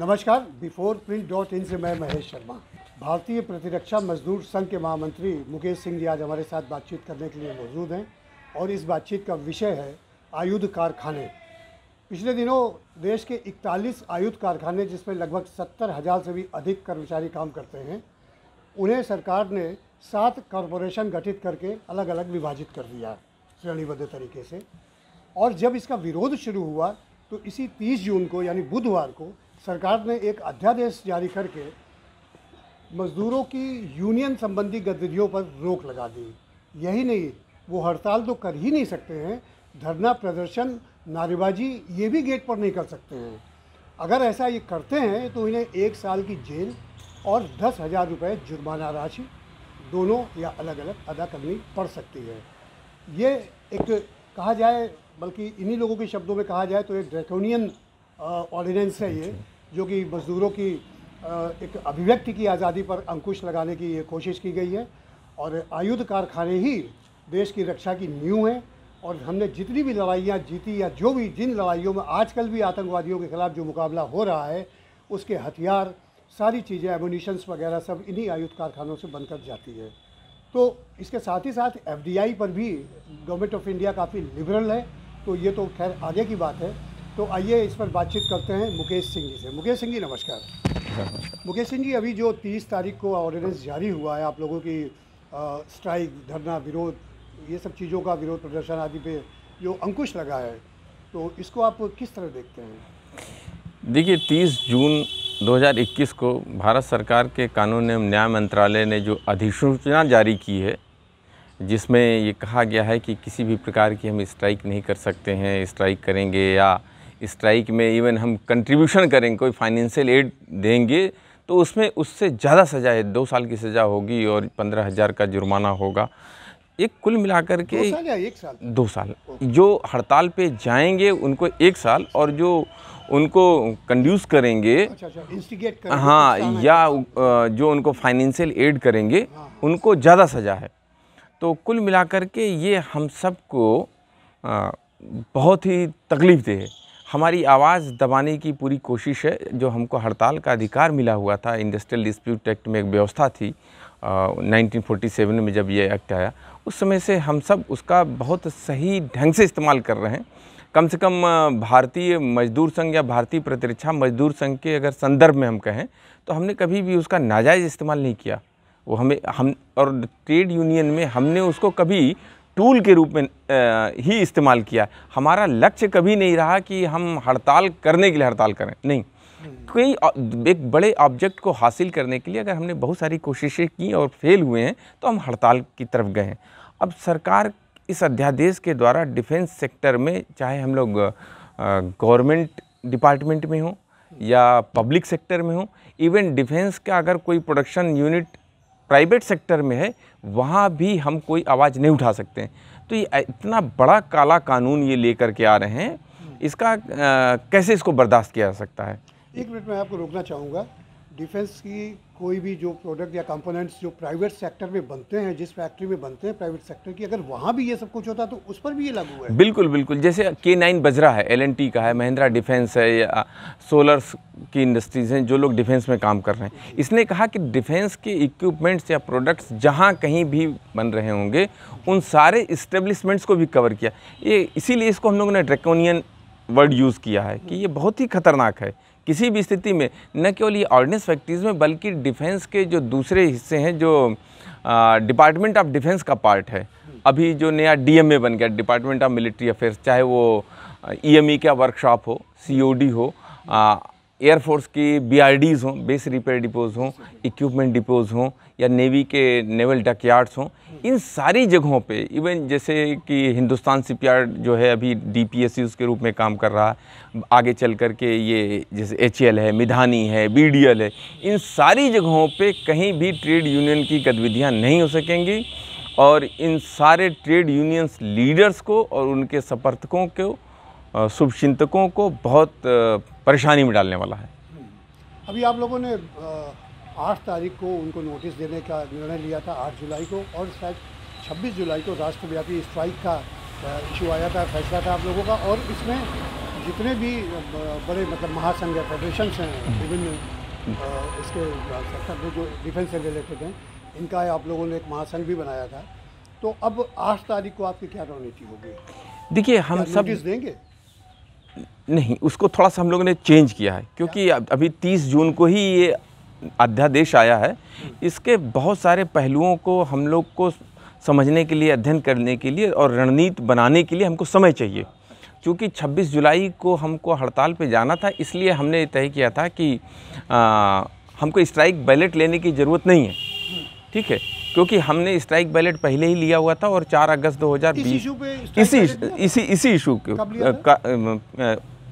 नमस्कार before print dot in से मैं महेश शर्मा भारतीय प्रतिरक्षा मजदूर संघ के महामंत्री मुकेश सिंह जी आज हमारे साथ बातचीत करने के लिए मौजूद हैं और इस बातचीत का विषय है आयुध कारखाने पिछले दिनों देश के 41 आयुध कारखाने जिसमें लगभग सत्तर हज़ार से भी अधिक कर्मचारी काम करते हैं उन्हें सरकार ने सात कॉरपोरेशन गठित करके अलग अलग विभाजित कर दिया श्रेणीबद्ध तरीके से और जब इसका विरोध शुरू हुआ तो इसी 30 जून को यानी बुधवार को सरकार ने एक अध्यादेश जारी करके मज़दूरों की यूनियन संबंधी गतिविधियों पर रोक लगा दी यही नहीं वो हड़ताल तो कर ही नहीं सकते हैं धरना प्रदर्शन नारेबाजी ये भी गेट पर नहीं कर सकते हैं अगर ऐसा ये करते हैं तो इन्हें एक साल की जेल और दस हज़ार रुपये जुर्माना राशि दोनों या अलग अलग अदा करनी पड़ सकती है ये एक कहा जाए बल्कि इन्हीं लोगों के शब्दों में कहा जाए तो एक ड्रैकोनियन ऑर्डिनेंस है ये जो कि मज़दूरों की एक अभिव्यक्ति की आज़ादी पर अंकुश लगाने की ये कोशिश की गई है और आयुध कारखाने ही देश की रक्षा की नींव है और हमने जितनी भी लड़ाइयाँ जीती या जो भी जिन लड़ाइयों में आजकल भी आतंकवादियों के खिलाफ जो मुकाबला हो रहा है उसके हथियार सारी चीज़ें एमोनिशंस वगैरह सब इन्हीं आयुध कारखानों से बनकर जाती है तो इसके साथ ही साथ एफ पर भी गवर्नमेंट ऑफ इंडिया काफ़ी लिबरल है तो ये तो खैर आगे की बात है तो आइए इस पर बातचीत करते हैं मुकेश सिंह जी से मुकेश सिंह जी नमस्कार मुकेश सिंह जी अभी जो तीस तारीख को ऑर्डिनेंस जारी हुआ है आप लोगों की स्ट्राइक धरना विरोध ये सब चीज़ों का विरोध प्रदर्शन आदि पे जो अंकुश लगा है तो इसको आप किस तरह देखते हैं देखिए 30 जून 2021 को भारत सरकार के कानून एवं न्याय मंत्रालय ने जो अधिसूचना जारी की है जिसमें ये कहा गया है कि किसी भी प्रकार की हम स्ट्राइक नहीं कर सकते हैं स्ट्राइक करेंगे या स्ट्राइक में इवन हम कंट्रीब्यूशन करेंगे कोई फाइनेंशियल एड देंगे तो उसमें उससे ज़्यादा सज़ा है दो साल की सज़ा होगी और पंद्रह हज़ार का जुर्माना होगा एक कुल मिलाकर के दो साल या एक साल दो साल जो हड़ताल पे जाएंगे उनको एक साल और जो उनको कंड्यूस अच्छा, अच्छा, करेंगे हाँ या जो उनको फाइनेंशियल एड करेंगे हाँ। उनको ज़्यादा सज़ा है तो कुल मिलाकर के ये हम सबको बहुत ही तकलीफ़ दे है हमारी आवाज़ दबाने की पूरी कोशिश है जो हमको हड़ताल का अधिकार मिला हुआ था इंडस्ट्रियल डिस्प्यूट एक्ट में एक व्यवस्था थी नाइनटीन फोर्टी सेवन में जब ये एक्ट आया उस समय से हम सब उसका बहुत सही ढंग से इस्तेमाल कर रहे हैं कम से कम भारतीय मजदूर संघ या भारतीय प्रतिरक्षा मजदूर संघ के अगर संदर्भ में हम कहें तो हमने कभी भी उसका नाजायज़ इस्तेमाल नहीं किया वो हमें हम और ट्रेड यूनियन में हमने उसको कभी टूल के रूप में ही इस्तेमाल किया हमारा लक्ष्य कभी नहीं रहा कि हम हड़ताल करने के लिए हड़ताल करें नहीं कोई एक बड़े ऑब्जेक्ट को हासिल करने के लिए अगर हमने बहुत सारी कोशिशें की और फेल हुए हैं तो हम हड़ताल की तरफ गए हैं अब सरकार इस अध्यादेश के द्वारा डिफेंस सेक्टर में चाहे हम लोग गवर्नमेंट डिपार्टमेंट में हों या पब्लिक सेक्टर में हों इवन डिफेंस का अगर कोई प्रोडक्शन यूनिट प्राइवेट सेक्टर में है वहाँ भी हम कोई आवाज़ नहीं उठा सकते तो ये इतना बड़ा काला कानून ये लेकर के आ रहे हैं इसका आ, कैसे इसको बर्दाश्त किया जा सकता है एक मिनट में आपको रोकना चाहूँगा डिफेंस की कोई भी जो प्रोडक्ट या कंपोनेंट्स जो प्राइवेट सेक्टर में बनते हैं जिस फैक्ट्री में बनते हैं प्राइवेट सेक्टर की अगर वहाँ भी ये सब कुछ होता तो उस पर भी ये लागू है बिल्कुल बिल्कुल जैसे के नाइन बजरा है एल का है महिंद्रा डिफेंस है या सोलर की इंडस्ट्रीज हैं जो लोग डिफेंस में काम कर रहे हैं इसने कहा कि डिफेंस के इक्विपमेंट्स या प्रोडक्ट्स जहाँ कहीं भी बन रहे होंगे उन सारे इस्टेब्लिशमेंट्स को भी कवर किया ये इसीलिए इसको हम लोगों ने ड्रेकोनियन वर्ड यूज़ किया है कि ये बहुत ही खतरनाक है किसी भी स्थिति में न केवल ये ऑर्डिनेंस फैक्ट्रीज़ में बल्कि डिफेंस के जो दूसरे हिस्से हैं जो डिपार्टमेंट ऑफ डिफेंस का पार्ट है अभी जो नया डीएमए बन गया डिपार्टमेंट ऑफ मिलिट्री अफेयर्स चाहे वो ईएमई e e का वर्कशॉप हो सीओडी हो एयरफोर्स की बी आर डीज़ हों बेस रिपेयर डिपोज़ हों इक्विपमेंट डिपोज़ हों या नेवी के नेवल डक यार्ड्स हों इन सारी जगहों पे इवन जैसे कि हिंदुस्तान शिपयार्ड जो है अभी डी पी एस के रूप में काम कर रहा है आगे चल कर के ये जैसे एच है मिधानी है बी है इन सारी जगहों पे कहीं भी ट्रेड यूनियन की गतिविधियाँ नहीं हो सकेंगी और इन सारे ट्रेड यूनियंस लीडर्स को और उनके समर्थकों को शुभचिंतकों को बहुत परेशानी में डालने वाला है हम्म। अभी आप लोगों ने आठ तारीख को उनको नोटिस देने का निर्णय लिया था आठ जुलाई को और शायद छब्बीस जुलाई को राष्ट्रव्यापी स्ट्राइक का इशू आया था फैसला था आप लोगों का और इसमें जितने भी बड़े मतलब महासंघ या फेडरेशन हैं हम्म। विभिन्न इसके सेक्टर में जो डिफेंस से रिलेटेड हैं इनका आप लोगों ने एक महासंघ भी बनाया था तो अब आठ तारीख को आपकी क्या रणनीति होगी देखिए हम सब देंगे नहीं उसको थोड़ा सा हम लोगों ने चेंज किया है क्योंकि अभी तीस जून को ही ये अध्यादेश आया है hmm. इसके बहुत सारे पहलुओं को हम लोग को समझने के लिए अध्ययन करने के लिए और रणनीति बनाने के लिए हमको समय चाहिए क्योंकि 26 जुलाई को हमको हड़ताल पे जाना था इसलिए हमने तय किया था कि आ, हमको स्ट्राइक बैलेट लेने की ज़रूरत नहीं है hmm. ठीक है क्योंकि हमने स्ट्राइक बैलेट पहले ही लिया हुआ था और 4 अगस्त 2020 इसी इसी इसी इशू के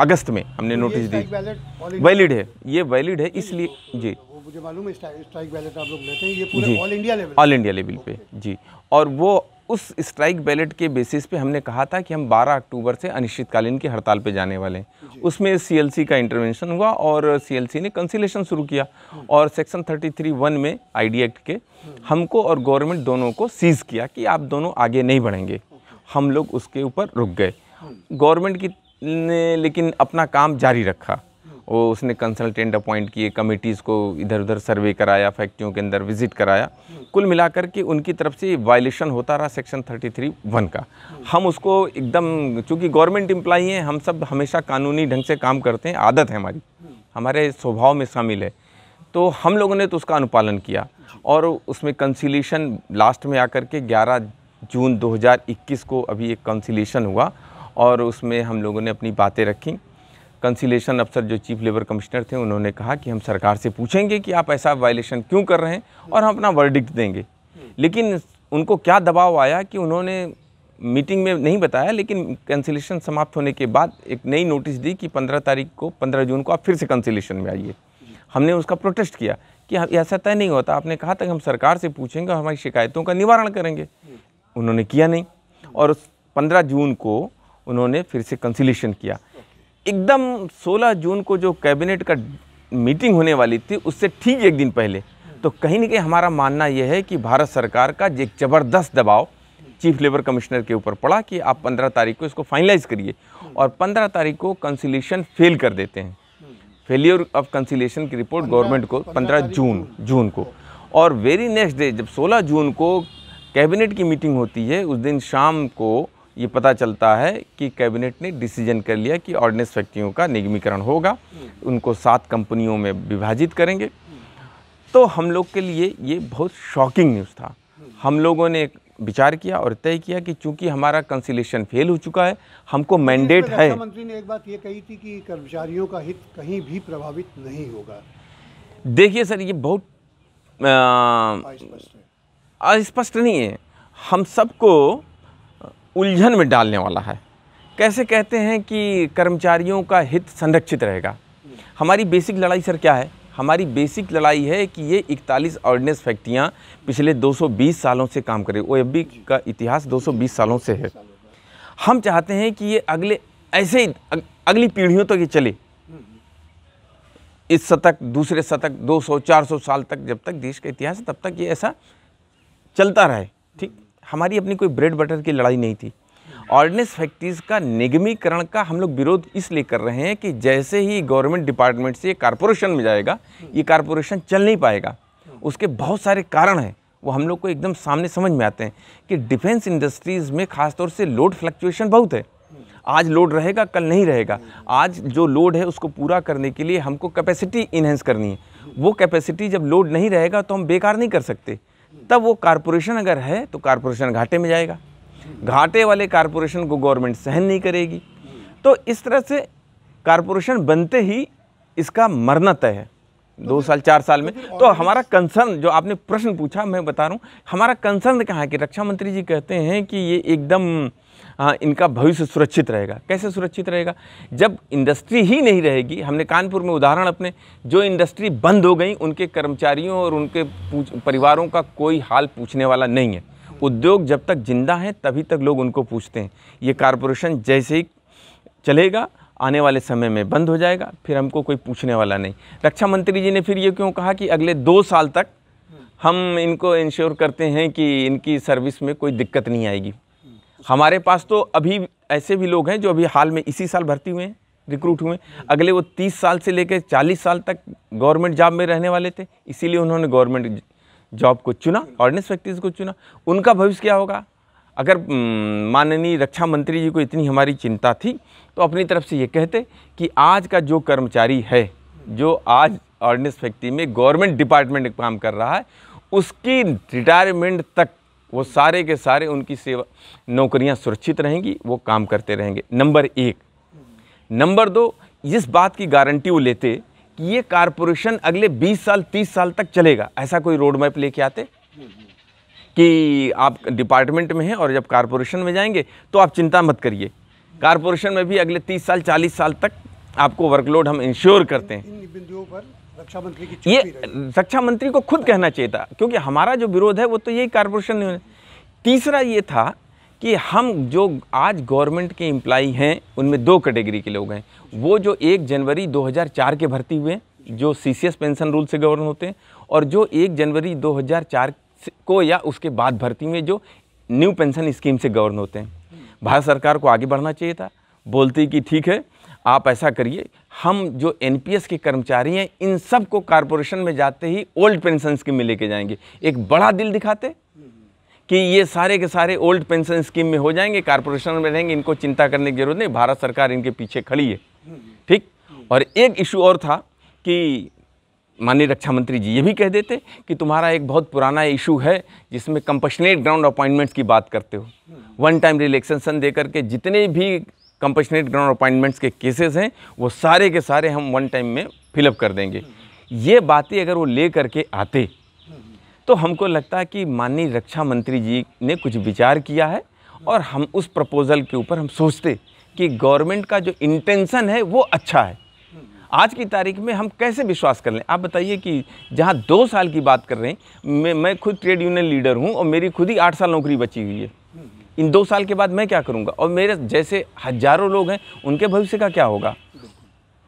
अगस्त में हमने तो नोटिस दी वैलिड है ये वैलिड है इसलिए जी मुझे मालूम है स्ट्राइक बैलेट आप लोग लेते हैं ये पूरे all India level all India level पे जी और वो उस स्ट्राइक बैलेट के बेसिस पे हमने कहा था कि हम 12 अक्टूबर से अनिश्चितकालीन की हड़ताल पे जाने वाले हैं उसमें सीएलसी का इंटरवेंशन हुआ और सीएलसी ने कंसिलेशन शुरू किया हम्म। और सेक्शन 33 वन में आईडी एक्ट के हम्म। हमको और गवर्नमेंट दोनों को सीज़ किया कि आप दोनों आगे नहीं बढ़ेंगे हम लोग उसके ऊपर रुक गए गवर्नमेंट हम्म। की ने लेकिन अपना काम जारी रखा वो उसने कंसल्टेंट अपॉइंट किए कमेटीज़ को इधर उधर सर्वे कराया फैक्ट्रियों के अंदर विज़िट कराया कुल मिलाकर के उनकी तरफ से वायलेशन होता रहा सेक्शन थर्टी थ्री वन का हम उसको एकदम चूँकि गवर्नमेंट एम्प्लाई हैं हम सब हमेशा कानूनी ढंग से काम करते हैं आदत है हमारी हमारे स्वभाव में शामिल है तो हम लोगों ने तो उसका अनुपालन किया और उसमें कंसिलेशन लास्ट में आकर के 11 जून 2021 को अभी एक कंसिलेशन हुआ और उसमें हम लोगों ने अपनी बातें रखी कंसिलेशन अफसर जो चीफ लेबर कमिश्नर थे उन्होंने कहा कि हम सरकार से पूछेंगे कि आप ऐसा वायलेशन क्यों कर रहे हैं और हम अपना वर्डिक्ट देंगे लेकिन उनको क्या दबाव आया कि उन्होंने मीटिंग में नहीं बताया लेकिन कंसिलेशन समाप्त होने के बाद एक नई नोटिस दी कि पंद्रह तारीख को पंद्रह जून को आप फिर से कंसिलेशन में आइए हमने उसका प्रोटेस्ट किया कि हाँ, ऐसा तय नहीं होता आपने कहा था कि हम सरकार से पूछेंगे और हमारी शिकायतों का निवारण करेंगे उन्होंने किया नहीं और उस पंद्रह जून को उन्होंने फिर से कंसिलेशन किया एकदम 16 जून को जो कैबिनेट का मीटिंग होने वाली थी उससे ठीक एक दिन पहले तो कहीं ना कहीं हमारा मानना यह है कि भारत सरकार का एक ज़बरदस्त दबाव चीफ लेबर कमिश्नर के ऊपर पड़ा कि आप 15 तारीख को इसको फाइनलाइज करिए और 15 तारीख को कंसिलेशन फेल कर देते हैं फेलियर ऑफ कंसिलेशन की रिपोर्ट गवर्नमेंट को 15 जून जून को और वेरी नेक्स्ट डे जब 16 जून को कैबिनेट की मीटिंग होती है उस दिन शाम को ये पता चलता है कि कैबिनेट ने डिसीजन कर लिया कि ऑर्डिनेंस फैक्ट्रियों का निगमीकरण होगा उनको सात कंपनियों में विभाजित करेंगे तो हम लोग के लिए ये बहुत शॉकिंग न्यूज़ था हम लोगों ने विचार किया और तय किया कि चूंकि हमारा कंसिलेशन फेल हो चुका है हमको मैंडेट है मंत्री ने एक बात ये कही थी कि कर्मचारियों का हित कहीं भी प्रभावित नहीं होगा देखिए सर ये बहुत अस्पष्ट नहीं है हम सबको उलझन में डालने वाला है कैसे कहते हैं कि कर्मचारियों का हित संरक्षित रहेगा हमारी बेसिक लड़ाई सर क्या है हमारी बेसिक लड़ाई है कि ये 41 ऑर्डिनेंस फैक्ट्रियाँ पिछले 220 सालों से काम कर रही ओ का इतिहास 220 सालों से है हम चाहते हैं कि ये अगले ऐसे ही अग, अगली पीढ़ियों तक तो ये चले इस शतक दूसरे शतक 200 400 साल तक जब तक देश का इतिहास है तब तक ये ऐसा चलता रहे ठीक हमारी अपनी कोई ब्रेड बटर की लड़ाई नहीं थी ऑर्डिनेंस फैक्ट्रीज़ का निगमीकरण का हम लोग विरोध इसलिए कर रहे हैं कि जैसे ही गवर्नमेंट डिपार्टमेंट से ये कारपोरेशन में जाएगा ये कारपोरेशन चल नहीं पाएगा उसके बहुत सारे कारण हैं वो हम लोग को एकदम सामने समझ में आते हैं कि डिफेंस इंडस्ट्रीज़ में ख़ासतौर से लोड फ्लक्चुएशन बहुत है आज लोड रहेगा कल नहीं रहेगा आज जो लोड है उसको पूरा करने के लिए हमको कैपेसिटी इन्हेंस करनी है वो कैपेसिटी जब लोड नहीं रहेगा तो हम बेकार नहीं कर सकते तब वो कारपोरेशन अगर है तो कारपोरेशन घाटे में जाएगा घाटे वाले कारपोरेशन को गवर्नमेंट सहन नहीं करेगी तो इस तरह से कारपोरेशन बनते ही इसका मरना तय है दो तो साल चार साल तो में तो, हमारा कंसर्न जो आपने प्रश्न पूछा मैं बता रहा हूँ हमारा कंसर्न कहाँ है कि रक्षा मंत्री जी कहते हैं कि ये एकदम हाँ इनका भविष्य सुरक्षित रहेगा कैसे सुरक्षित रहेगा जब इंडस्ट्री ही नहीं रहेगी हमने कानपुर में उदाहरण अपने जो इंडस्ट्री बंद हो गई उनके कर्मचारियों और उनके परिवारों का कोई हाल पूछने वाला नहीं है उद्योग जब तक जिंदा है तभी तक लोग उनको पूछते हैं ये कारपोरेशन जैसे ही चलेगा आने वाले समय में बंद हो जाएगा फिर हमको कोई पूछने वाला नहीं रक्षा मंत्री जी ने फिर ये क्यों कहा कि अगले दो साल तक हम इनको इंश्योर करते हैं कि इनकी सर्विस में कोई दिक्कत नहीं आएगी हमारे पास तो अभी ऐसे भी लोग हैं जो अभी हाल में इसी साल भर्ती हुए हैं रिक्रूट हुए अगले वो तीस साल से लेकर चालीस साल तक गवर्नमेंट जॉब में रहने वाले थे इसीलिए उन्होंने गवर्नमेंट जॉब को चुना ऑर्डिनेंस फैक्ट्रीज को चुना उनका भविष्य क्या होगा अगर हम्म, माननीय रक्षा मंत्री जी को इतनी हमारी चिंता थी तो अपनी तरफ से ये कहते कि आज का जो कर्मचारी है जो आज ऑर्डिनेंस फैक्ट्री में गवर्नमेंट डिपार्टमेंट काम कर रहा है उसकी रिटायरमेंट तक वो सारे के सारे उनकी सेवा नौकरियां सुरक्षित रहेंगी वो काम करते रहेंगे नंबर एक नंबर दो इस बात की गारंटी वो लेते कि ये कारपोरेशन अगले 20 साल 30 साल तक चलेगा ऐसा कोई रोड मैप लेके आते कि आप डिपार्टमेंट में हैं और जब कारपोरेशन में जाएंगे तो आप चिंता मत करिए कारपोरेशन में भी अगले तीस साल चालीस साल तक आपको वर्कलोड हम इंश्योर करते हैं बिंदुओं पर रक्षा मंत्री की ये रक्षा मंत्री को खुद कहना चाहिए था क्योंकि हमारा जो विरोध है वो तो यही कारपोरेशन तीसरा ये था कि हम जो आज गवर्नमेंट के एम्प्लाई हैं उनमें दो कैटेगरी के लोग हैं वो जो एक जनवरी 2004 के भर्ती हुए जो सी पेंशन रूल से गवर्न होते हैं और जो एक जनवरी 2004 को या उसके बाद भर्ती हुए जो न्यू पेंशन स्कीम से गवर्न होते हैं भारत सरकार को आगे बढ़ना चाहिए था बोलती कि ठीक है आप ऐसा करिए हम जो एनपीएस के कर्मचारी हैं इन सब को कॉरपोरेशन में जाते ही ओल्ड पेंशन स्कीम में लेके जाएंगे एक बड़ा दिल दिखाते कि ये सारे के सारे ओल्ड पेंशन स्कीम में हो जाएंगे कॉरपोरेशन में रहेंगे इनको चिंता करने की जरूरत नहीं भारत सरकार इनके पीछे खड़ी है ठीक और एक इशू और था कि माननीय रक्षा मंत्री जी ये भी कह देते कि तुम्हारा एक बहुत पुराना इशू है जिसमें कंपशनेट ग्राउंड अपॉइंटमेंट्स की बात करते हो वन टाइम रिलैक्सेशन दे करके जितने भी कंपशनेट ग्राउंड अपॉइंटमेंट्स के केसेस हैं वो सारे के सारे हम वन टाइम में फिलअप कर देंगे ये बातें अगर वो ले करके आते तो हमको लगता है कि माननीय रक्षा मंत्री जी ने कुछ विचार किया है और हम उस प्रपोज़ल के ऊपर हम सोचते कि गवर्नमेंट का जो इंटेंशन है वो अच्छा है आज की तारीख में हम कैसे विश्वास कर लें आप बताइए कि जहाँ दो साल की बात कर रहे हैं मैं मैं खुद ट्रेड यूनियन लीडर हूँ और मेरी खुद ही आठ साल नौकरी बची हुई है इन दो साल के बाद मैं क्या करूँगा और मेरे जैसे हजारों लोग हैं उनके भविष्य का क्या होगा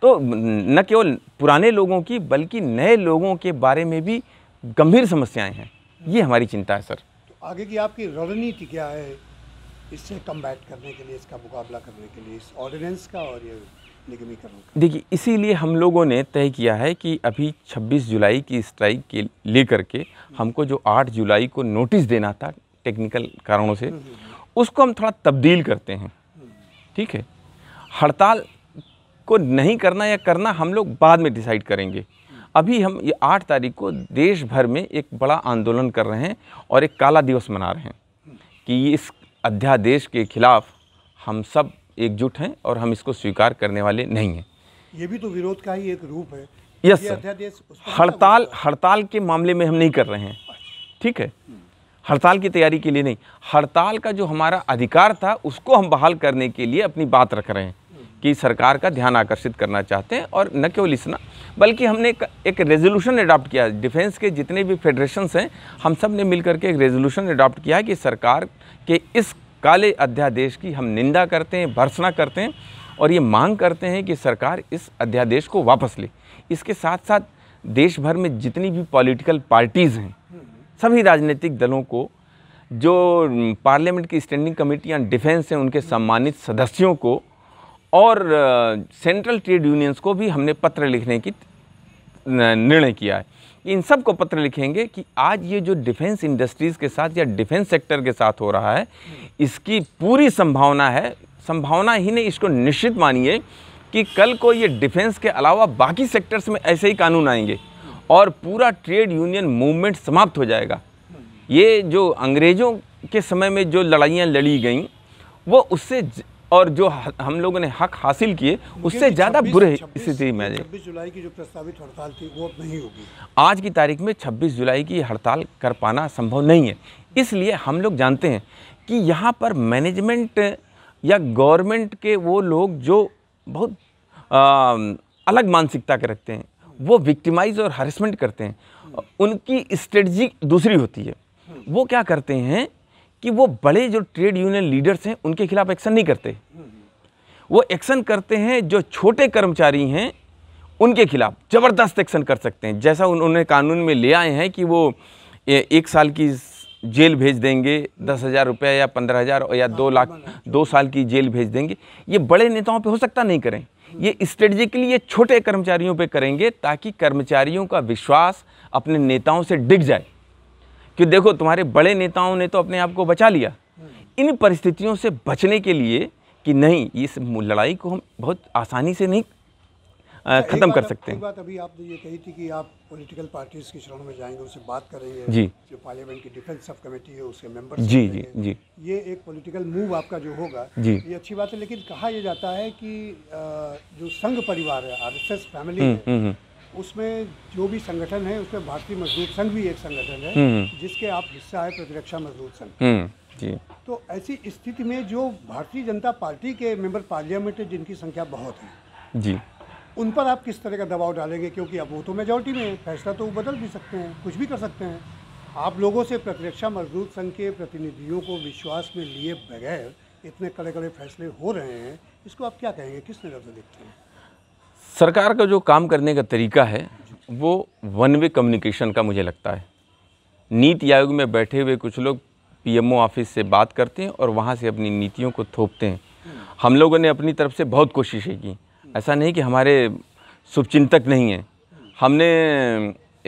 तो न केवल पुराने लोगों की बल्कि नए लोगों के बारे में भी गंभीर समस्याएं हैं ये हमारी चिंता है सर तो आगे की आपकी रणनीति क्या है इससे कम करने के लिए इसका मुकाबला करने के लिए इस ऑर्डिनेंस का और ये देखिए इसीलिए हम लोगों ने तय किया है कि अभी 26 जुलाई की स्ट्राइक के लेकर के हमको जो 8 जुलाई को नोटिस देना था टेक्निकल कारणों से हम्म, हम्म, हम्म। उसको हम थोड़ा तब्दील करते हैं ठीक है हड़ताल को नहीं करना या करना हम लोग बाद में डिसाइड करेंगे अभी हम ये आठ तारीख को देश भर में एक बड़ा आंदोलन कर रहे हैं और एक काला दिवस मना रहे हैं कि इस अध्यादेश के खिलाफ हम सब एकजुट हैं और हम इसको स्वीकार करने वाले नहीं हैं ये भी तो विरोध का ही एक रूप है यस सर हड़ताल हड़ताल के मामले में हम नहीं कर रहे हैं ठीक है हड़ताल की तैयारी के लिए नहीं हड़ताल का जो हमारा अधिकार था उसको हम बहाल करने के लिए अपनी बात रख रहे हैं कि सरकार का ध्यान आकर्षित करना चाहते हैं और न केवल इतना बल्कि हमने एक रेजोल्यूशन अडॉप्ट किया डिफेंस के जितने भी फेडरेशंस हैं हम सब ने मिल करके एक रेजोल्यूशन अडॉप्ट किया कि सरकार के इस काले अध्यादेश की हम निंदा करते हैं भर्सना करते हैं और ये मांग करते हैं कि सरकार इस अध्यादेश को वापस ले इसके साथ साथ देश भर में जितनी भी पॉलिटिकल पार्टीज़ हैं सभी राजनीतिक दलों को जो पार्लियामेंट की स्टैंडिंग कमेटी ऑन डिफेंस हैं उनके सम्मानित सदस्यों को और सेंट्रल ट्रेड यूनियंस को भी हमने पत्र लिखने की निर्णय किया है इन सब को पत्र लिखेंगे कि आज ये जो डिफेंस इंडस्ट्रीज़ के साथ या डिफेंस सेक्टर के साथ हो रहा है इसकी पूरी संभावना है संभावना ही नहीं इसको निश्चित मानिए कि कल को ये डिफेंस के अलावा बाकी सेक्टर्स में ऐसे ही कानून आएंगे और पूरा ट्रेड यूनियन मूवमेंट समाप्त हो जाएगा ये जो अंग्रेज़ों के समय में जो लड़ाइयाँ लड़ी गई वो उससे और जो हम लोगों ने हक हासिल किए उससे ज़्यादा बुरे स्थिति में छब्बीस जुलाई की जो प्रस्तावित हड़ताल थी वो नहीं होगी आज की तारीख में छब्बीस जुलाई की हड़ताल कर पाना संभव नहीं है इसलिए हम लोग जानते हैं कि यहाँ पर मैनेजमेंट या गवर्नमेंट के वो लोग जो बहुत आ, अलग मानसिकता के रखते हैं वो विक्टिमाइज और हरेसमेंट करते हैं उनकी स्ट्रेटजी दूसरी होती है वो क्या करते हैं कि वो बड़े जो ट्रेड यूनियन लीडर्स हैं उनके खिलाफ एक्शन नहीं करते वो एक्शन करते हैं जो छोटे कर्मचारी हैं उनके खिलाफ ज़बरदस्त एक्शन कर सकते हैं जैसा उन्होंने कानून में ले आए हैं कि वो एक साल की जेल भेज देंगे दस हज़ार रुपये या पंद्रह हज़ार या दो हाँ, लाख दो साल की जेल भेज देंगे ये बड़े नेताओं पे हो सकता नहीं करें ये स्ट्रेटजिकली ये छोटे कर्मचारियों पे करेंगे ताकि कर्मचारियों का विश्वास अपने नेताओं से डिग जाए कि देखो तुम्हारे बड़े नेताओं ने तो अपने आप को बचा लिया इन परिस्थितियों से बचने के लिए कि नहीं इस लड़ाई को हम बहुत आसानी से नहीं ख़त्म कर सकते हैं बात अभी आपने तो ये कही थी कि आप पॉलिटिकल पार्टीज के शरण में जाएंगे उनसे बात करेंगे जी जो पार्लियामेंट की डिफेंस सब कमेटी है उसके मेंबर जी जी जी ये एक पॉलिटिकल मूव आपका जो होगा जी ये अच्छी बात है लेकिन कहा यह जाता है कि जो संघ परिवार है आर फैमिली हम्म, है हम्म, हम्म। उसमें जो भी संगठन है उसमें भारतीय मजदूर संघ भी एक संगठन है हम्म, हम्म। जिसके आप हिस्सा है प्रतिरक्षा मजदूर संघ हम्म, तो ऐसी स्थिति में जो भारतीय जनता पार्टी के मेंबर पार्लियामेंट है जिनकी संख्या बहुत है जी उन पर आप किस तरह का दबाव डालेंगे क्योंकि अब वो तो मेजोरिटी में है फैसला तो वो बदल भी सकते हैं कुछ भी कर सकते हैं आप लोगों से प्रतिरक्षा मजदूर संघ के प्रतिनिधियों को विश्वास में लिए बगैर इतने कड़े कड़े फैसले हो रहे हैं इसको आप क्या कहेंगे किस नज़र से देखते हैं सरकार का जो काम करने का तरीका है वो वन वे कम्युनिकेशन का मुझे लगता है नीति आयोग में बैठे हुए कुछ लोग पीएमओ ऑफिस से बात करते हैं और वहाँ से अपनी नीतियों को थोपते हैं हम लोगों ने अपनी तरफ से बहुत कोशिशें की ऐसा नहीं कि हमारे शुभचिंतक नहीं हैं हमने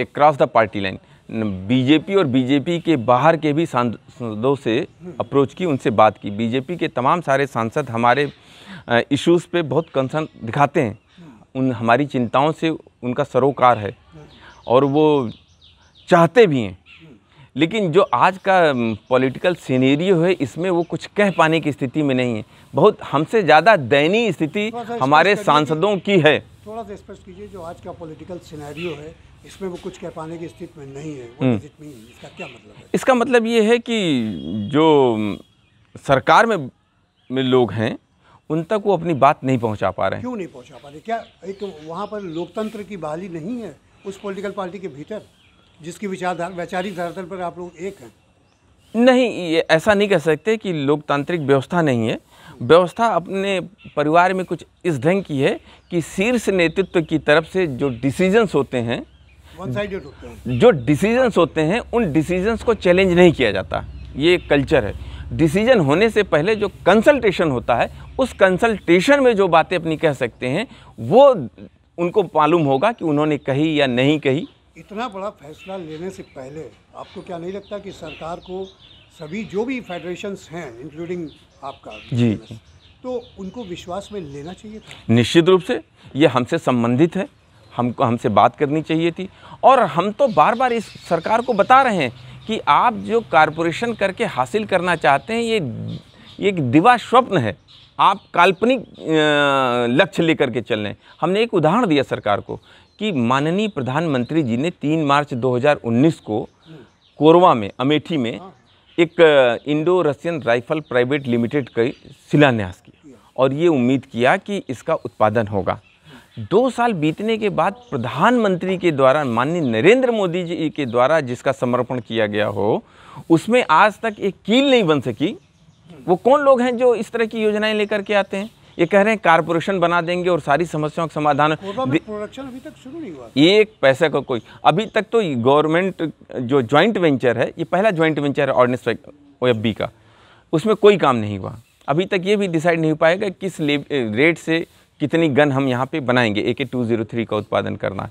एक cross the party line BJP और बीजेपी के बाहर के भी सांसदों से अप्रोच की उनसे बात की बीजेपी के तमाम सारे सांसद हमारे इश्यूज़ पे बहुत कंसर्न दिखाते हैं उन हमारी चिंताओं से उनका सरोकार है और वो चाहते भी हैं लेकिन जो आज का पॉलिटिकल सीनेरियो है इसमें वो कुछ कह पाने की स्थिति में नहीं है बहुत हमसे ज़्यादा दयनीय स्थिति हमारे सांसदों की है थोड़ा सा स्पष्ट कीजिए जो आज का पॉलिटिकल सीनेरियो है इसमें वो कुछ कह पाने की स्थिति में नहीं है वो हम्म। इसका क्या मतलब है इसका मतलब ये है कि जो सरकार में, में लोग हैं उन तक वो अपनी बात नहीं पहुंचा पा रहे हैं क्यों नहीं पहुंचा पा रहे क्या एक तो वहाँ पर लोकतंत्र की बहाली नहीं है उस पॉलिटिकल पार्टी के भीतर जिसकी विचारधारा वैचारिक धरातल पर आप लोग एक हैं नहीं ये ऐसा नहीं कह सकते कि लोकतांत्रिक व्यवस्था नहीं है व्यवस्था अपने परिवार में कुछ इस ढंग की है कि शीर्ष नेतृत्व की तरफ से जो डिसीजंस होते हैं जो डिसीजंस होते हैं उन डिसीजंस को चैलेंज नहीं किया जाता ये कल्चर है डिसीजन होने से पहले जो कंसल्टेशन होता है उस कंसल्टेशन में जो बातें अपनी कह सकते हैं वो उनको मालूम होगा कि उन्होंने कही या नहीं कही इतना बड़ा फैसला लेने से पहले आपको क्या नहीं लगता कि सरकार को सभी जो भी फेडरेशंस हैं इंक्लूडिंग आपका जी तो उनको विश्वास में लेना चाहिए था निश्चित रूप से ये हमसे संबंधित है हमको हमसे बात करनी चाहिए थी और हम तो बार बार इस सरकार को बता रहे हैं कि आप जो कारपोरेशन करके हासिल करना चाहते हैं ये एक दिवा स्वप्न है आप काल्पनिक लक्ष्य लेकर के चल रहे हैं हमने एक उदाहरण दिया सरकार को कि माननीय प्रधानमंत्री जी ने 3 मार्च 2019 को कोरवा में अमेठी में एक Indo Russian rifle private limited का शिलान्यास किया और ये उम्मीद किया कि इसका उत्पादन होगा दो साल बीतने के बाद प्रधानमंत्री के द्वारा माननीय नरेंद्र मोदी जी के द्वारा जिसका समर्पण किया गया हो उसमें आज तक एक कील नहीं बन सकी वो कौन लोग हैं जो इस तरह की योजनाएं लेकर के आते हैं ये कह रहे हैं कारपोरेशन बना देंगे और सारी समस्याओं का समाधान तो प्रोडक्शन अभी तक शुरू नहीं हुआ एक पैसे का को कोई अभी तक तो गवर्नमेंट जो ज्वाइंट वेंचर है ये पहला ज्वाइंट वेंचर है ऑर्डिनेंस ओ का उसमें कोई काम नहीं हुआ अभी तक ये भी डिसाइड नहीं हो पाएगा किस रेट से कितनी गन हम यहाँ पे बनाएंगे ए के टू ज़ीरो थ्री का उत्पादन करना है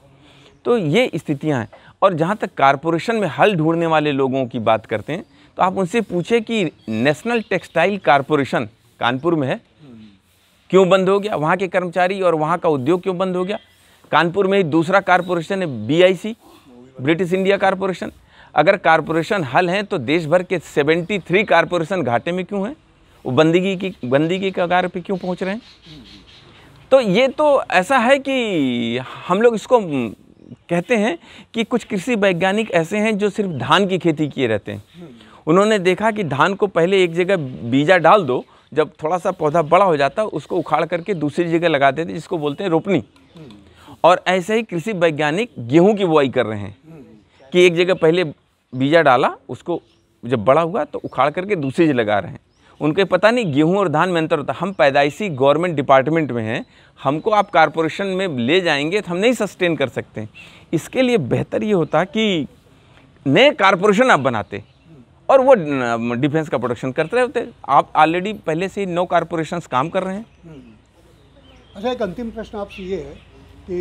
तो ये स्थितियाँ हैं और जहाँ तक कारपोरेशन में हल ढूंढने वाले लोगों की बात करते हैं तो आप उनसे पूछें कि नेशनल टेक्सटाइल कारपोरेशन कानपुर में है क्यों बंद हो गया वहाँ के कर्मचारी और वहाँ का उद्योग क्यों बंद हो गया कानपुर में ही दूसरा कारपोरेशन है बी ब्रिटिश इंडिया कारपोरेशन अगर कारपोरेशन हल हैं तो देश भर के 73 कारपोरेशन घाटे में क्यों हैं वो बंदगी की बंदगी के कगार पे क्यों पहुंच रहे हैं तो ये तो ऐसा है कि हम लोग इसको कहते हैं कि कुछ कृषि वैज्ञानिक ऐसे हैं जो सिर्फ धान की खेती किए रहते हैं उन्होंने देखा कि धान को पहले एक जगह बीजा डाल दो जब थोड़ा सा पौधा बड़ा हो जाता है उसको उखाड़ करके दूसरी जगह लगा देते जिसको बोलते हैं रोपनी और ऐसे ही कृषि वैज्ञानिक गेहूं की बुआई कर रहे हैं कि एक जगह पहले बीजा डाला उसको जब बड़ा हुआ तो उखाड़ करके दूसरी जगह लगा रहे हैं उनके पता नहीं गेहूं और धान में अंतर होता हम पैदाइशी गवर्नमेंट डिपार्टमेंट में हैं हमको आप कारपोरेशन में ले जाएंगे तो हम नहीं सस्टेन कर सकते इसके लिए बेहतर ये होता कि नए कॉरपोरेशन आप बनाते और वो डिफेंस का प्रोडक्शन करते रहते आप ऑलरेडी पहले से नौ कॉरपोरेशन काम कर रहे हैं हम्म। अच्छा एक अंतिम प्रश्न आपसे ये है कि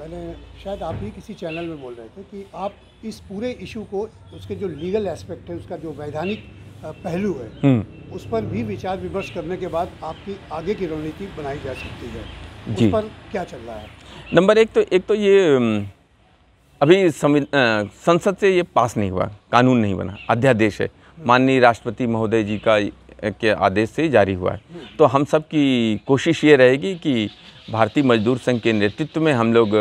मैंने शायद आप ही किसी चैनल में बोल रहे थे कि आप इस पूरे इशू को उसके जो लीगल एस्पेक्ट है उसका जो वैधानिक पहलू है हम्म। उस पर भी विचार विमर्श करने के बाद आपकी आगे की रणनीति बनाई जा सकती है जी। उस पर क्या चल रहा है नंबर एक तो एक तो ये अभी संसद से ये पास नहीं हुआ कानून नहीं बना अध्यादेश है हम्म। माननीय राष्ट्रपति महोदय जी का के आदेश से जारी हुआ है हम्म। तो हम सब की कोशिश ये रहेगी कि भारतीय मजदूर संघ के नेतृत्व में हम लोग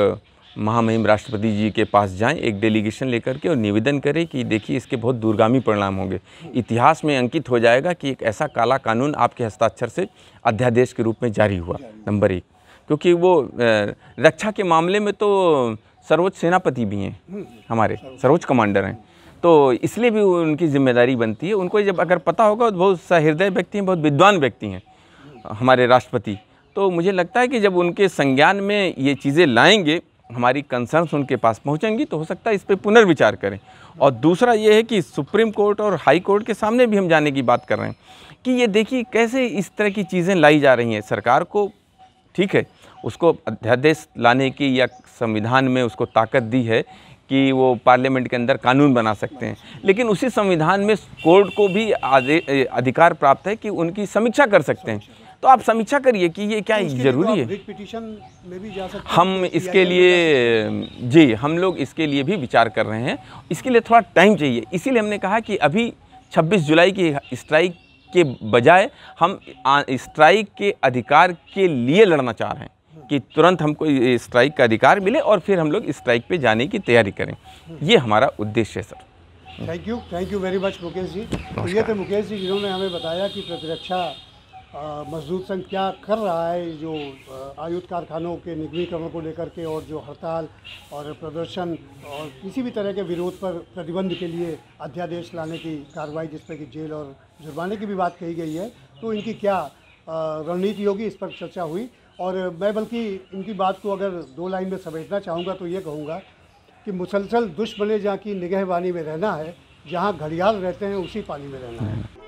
महामहिम राष्ट्रपति जी के पास जाएं एक डेलीगेशन लेकर के और निवेदन करें कि देखिए इसके बहुत दूरगामी परिणाम होंगे इतिहास में अंकित हो जाएगा कि एक ऐसा काला कानून आपके हस्ताक्षर से अध्यादेश के रूप में जारी हुआ नंबर एक क्योंकि वो रक्षा के मामले में तो सर्वोच्च सेनापति भी हैं हमारे सर्वोच्च कमांडर हैं तो इसलिए भी उनकी जिम्मेदारी बनती है उनको जब अगर पता होगा तो बहुत सहृदय व्यक्ति हैं बहुत विद्वान व्यक्ति हैं हमारे राष्ट्रपति तो मुझे लगता है कि जब उनके संज्ञान में ये चीज़ें लाएंगे हमारी कंसर्न्स उनके पास पहुंचेंगी तो हो सकता है इस पर पुनर्विचार करें और दूसरा ये है कि सुप्रीम कोर्ट और हाई कोर्ट के सामने भी हम जाने की बात कर रहे हैं कि ये देखिए कैसे इस तरह की चीज़ें लाई जा रही हैं सरकार को ठीक है उसको अध्यादेश लाने की या संविधान में उसको ताकत दी है कि वो पार्लियामेंट के अंदर कानून बना सकते हैं लेकिन उसी संविधान में कोर्ट को भी अधिकार प्राप्त है कि उनकी समीक्षा कर सकते हैं तो आप समीक्षा करिए कि ये क्या तो जरूरी तो है में भी जा सकते हम तो इसके लिए जी हम लोग इसके लिए भी विचार कर रहे हैं इसके लिए थोड़ा टाइम चाहिए इसीलिए हमने कहा कि अभी छब्बीस जुलाई की स्ट्राइक के बजाय हम स्ट्राइक के अधिकार के लिए लड़ना चाह रहे हैं कि तुरंत हमको स्ट्राइक का अधिकार मिले और फिर हम लोग स्ट्राइक पे जाने की तैयारी करें ये हमारा उद्देश्य है sir thank you thank you very much Mukesh ji तो ये थे मुकेश जी जिन्होंने हमें बताया कि प्रतिरक्षा मजदूर संघ क्या कर रहा है जो आयुध कारखानों के निगमीकरण को लेकर के और जो हड़ताल और प्रदर्शन और किसी भी तरह के विरोध पर प्रतिबंध के लिए अध्यादेश लाने की कार्रवाई जिस पर कि जेल और जुर्माने की भी बात कही गई है तो इनकी क्या रणनीति होगी इस पर चर्चा हुई और मैं बल्कि इनकी बात को अगर दो लाइन में समेटना चाहूँगा तो ये कहूँगा कि मुसलसल दुश्मने जहाँ की निगहबानी में रहना है जहाँ घड़ियाल रहते हैं उसी पानी में रहना है